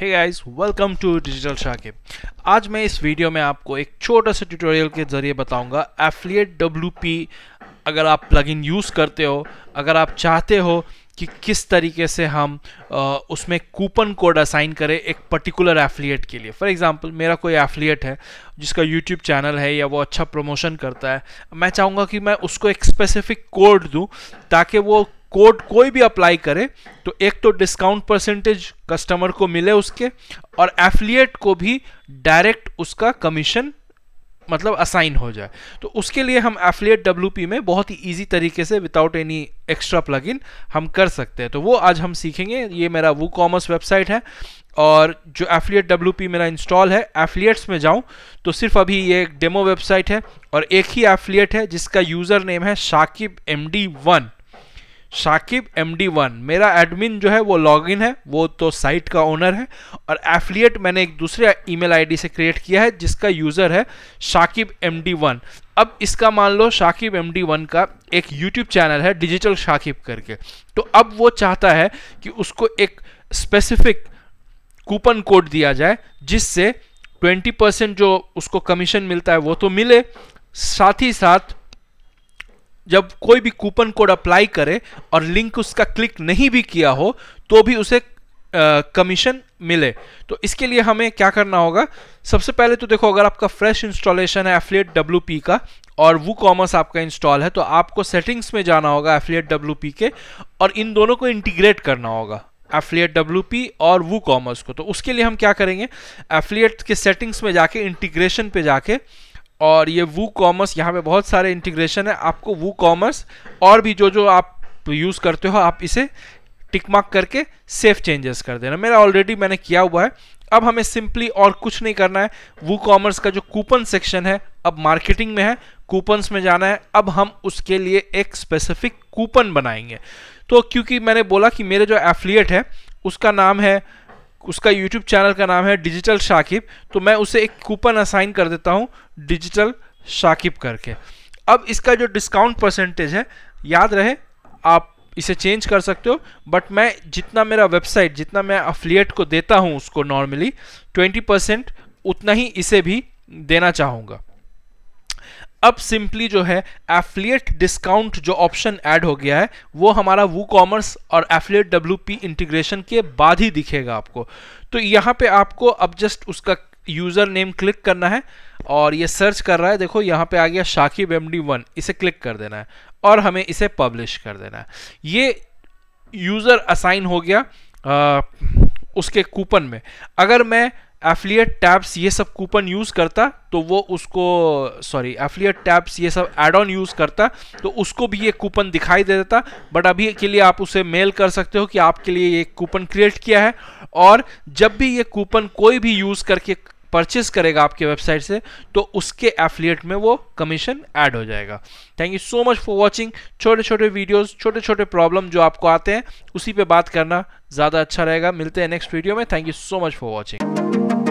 hey guys welcome to digital Shakib आज मैं इस वीडियो में आपको एक छोटा सा ट्यूटोरियल के ज़रिए बताऊंगा एफिलिएट डब्ल्यू अगर आप प्लगइन यूज़ करते हो अगर आप चाहते हो कि किस तरीके से हम आ, उसमें कूपन कोड असाइन करें एक पर्टिकुलर एफिलिएट के लिए फॉर एग्जांपल मेरा कोई एफिलिएट है जिसका यूट्यूब चैनल है या वो अच्छा प्रमोशन करता है मैं चाहूँगा कि मैं उसको एक स्पेसिफिक कोड दूँ ताकि वो कोड कोई भी अप्लाई करे तो एक तो डिस्काउंट परसेंटेज कस्टमर को मिले उसके और एफिलिएट को भी डायरेक्ट उसका कमीशन मतलब असाइन हो जाए तो उसके लिए हम एफिलिएट डब्ल्यू में बहुत ही ईजी तरीके से विदाउट एनी एक्स्ट्रा प्लग हम कर सकते हैं तो वो आज हम सीखेंगे ये मेरा वो कॉमर्स वेबसाइट है और जो एफिलिएट डब्ल्यू मेरा इंस्टॉल है एफिलिएट्स में जाऊं तो सिर्फ अभी ये एक डेमो वेबसाइट है और एक ही एफिलिएट है जिसका यूज़र नेम है Shakib M one Shakib M D one मेरा एडमिन जो है वो लॉगिन है वो तो साइट का ओनर है और एफिलिएट मैंने एक दूसरे ईमेल आईडी से क्रिएट किया है जिसका यूज़र है शाकिब एम डी वन अब इसका मान लो शाकिब एम डी वन का एक यूट्यूब चैनल है डिजिटल शाकिब करके तो अब वो चाहता है कि उसको एक स्पेसिफिक कूपन कोड दिया जाए जिससे 20% जो उसको कमीशन मिलता है वो तो मिले साथ ही साथ जब कोई भी कूपन कोड अप्लाई करे और लिंक उसका क्लिक नहीं भी किया हो तो भी उसे कमीशन मिले तो इसके लिए हमें क्या करना होगा सबसे पहले तो देखो अगर आपका फ्रेश इंस्टॉलेशन है एफिलिएट डब्ल्यू का और वो कॉमर्स आपका इंस्टॉल है तो आपको सेटिंग्स में जाना होगा एफिलिएट डब्ल्यू के और इन दोनों को इंटीग्रेट करना होगा एफिलिएट डब्ल्यू और वो कॉमर्स को तो उसके लिए हम क्या करेंगे एफिलिएट के सेटिंग्स में जाके इंटीग्रेशन पे जाके और ये वू कॉमर्स यहाँ पे बहुत सारे इंटीग्रेशन है आपको वू कॉमर्स और भी जो जो आप यूज़ करते हो आप इसे टिक मार्क करके सेफ चेंजेस कर देना मेरा ऑलरेडी मैंने किया हुआ है अब हमें सिंपली और कुछ नहीं करना है वो कॉमर्स का जो कूपन सेक्शन है अब मार्केटिंग में है कूपन्स में जाना है अब हम उसके लिए एक स्पेसिफिक कूपन बनाएंगे तो क्योंकि मैंने बोला कि मेरे जो एफिलिएट है उसका नाम है उसका यूट्यूब चैनल का नाम है डिजिटल शाकिब तो मैं उसे एक कूपन असाइन कर देता हूँ डिजिटल शाकिब करके अब इसका जो डिस्काउंट परसेंटेज है याद रहे आप इसे चेंज कर सकते हो बट मैं जितना मेरा वेबसाइट जितना मैं अफिलियट को देता हूँ उसको नॉर्मली 20 परसेंट उतना ही इसे भी देना चाहूँगा अब सिंपली जो है एफिलिएट डिस्काउंट जो ऑप्शन ऐड हो गया है वो हमारा वू कॉमर्स और एफिलिएट डब्ल्यू इंटीग्रेशन के बाद ही दिखेगा आपको तो यहाँ पे आपको अब जस्ट उसका यूज़र नेम क्लिक करना है और ये सर्च कर रहा है देखो यहाँ पे आ गया शाकिब एम डी वन इसे क्लिक कर देना है और हमें इसे पब्लिश कर देना है ये यूज़र असाइन हो गया आ, उसके कूपन में अगर मैं एफिलियट टैब्स ये सब कूपन यूज़ करता तो वो उसको सॉरी एफिलियट टैब्स ये सब एड ऑन यूज़ करता तो उसको भी ये कूपन दिखाई दे देता बट अभी के लिए आप उसे मेल कर सकते हो कि आपके लिए ये कूपन क्रिएट किया है और जब भी ये कूपन कोई भी यूज़ करके परचेस करेगा आपके वेबसाइट से तो उसके एफिलिएट में वो कमीशन ऐड हो जाएगा thank you so much for watching छोटे छोटे वीडियोज़ छोटे छोटे प्रॉब्लम जो आपको आते हैं उसी पर बात करना ज़्यादा अच्छा रहेगा मिलते हैं नेक्स्ट वीडियो में thank you so much for watching